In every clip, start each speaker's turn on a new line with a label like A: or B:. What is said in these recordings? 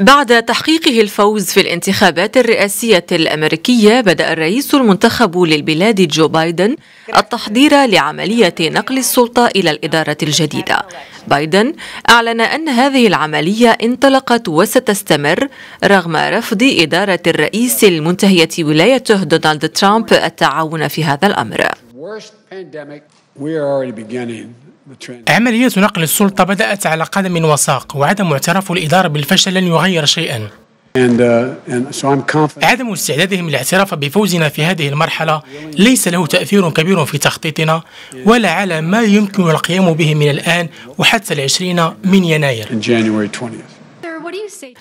A: بعد تحقيقه الفوز في الانتخابات الرئاسية الأمريكية بدأ الرئيس المنتخب للبلاد جو بايدن التحضير لعملية نقل السلطة إلى الإدارة الجديدة بايدن أعلن أن هذه العملية انطلقت وستستمر رغم رفض إدارة الرئيس المنتهية ولايته دونالد ترامب التعاون في هذا الأمر
B: عملية نقل السلطة بدأت على قدم وساق وعدم اعتراف الإدارة بالفشل لن يغير شيئا uh, عدم استعدادهم للاعتراف بفوزنا في هذه المرحلة ليس له تأثير كبير في تخطيطنا ولا على ما يمكن القيام به من الآن وحتى العشرين من يناير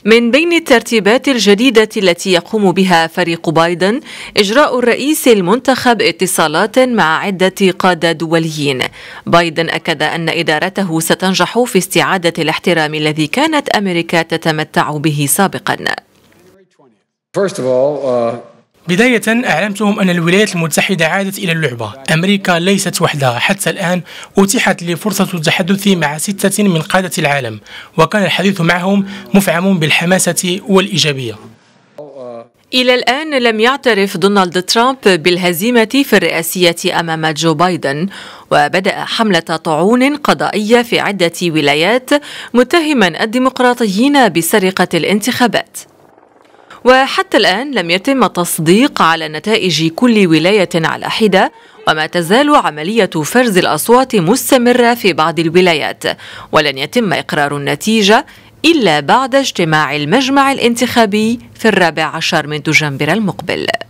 A: من بين الترتيبات الجديدة التي يقوم بها فريق بايدن إجراء الرئيس المنتخب اتصالات مع عدة قادة دوليين بايدن أكد أن إدارته ستنجح في استعادة الاحترام الذي كانت أمريكا تتمتع به سابقا
B: First of all, uh... بداية أعلمتهم أن الولايات المتحدة عادت إلى اللعبة أمريكا ليست وحدها حتى الآن أتيحت لي فرصة التحدث مع ستة من قادة العالم وكان الحديث معهم مفعم بالحماسة والإيجابية
A: إلى الآن لم يعترف دونالد ترامب بالهزيمة في الرئاسية أمام جو بايدن وبدأ حملة طعون قضائية في عدة ولايات متهما الديمقراطيين بسرقة الانتخابات وحتى الآن لم يتم تصديق على نتائج كل ولاية على حدة وما تزال عملية فرز الأصوات مستمرة في بعض الولايات ولن يتم إقرار النتيجة إلا بعد اجتماع المجمع الانتخابي في الرابع عشر من دجنبر المقبل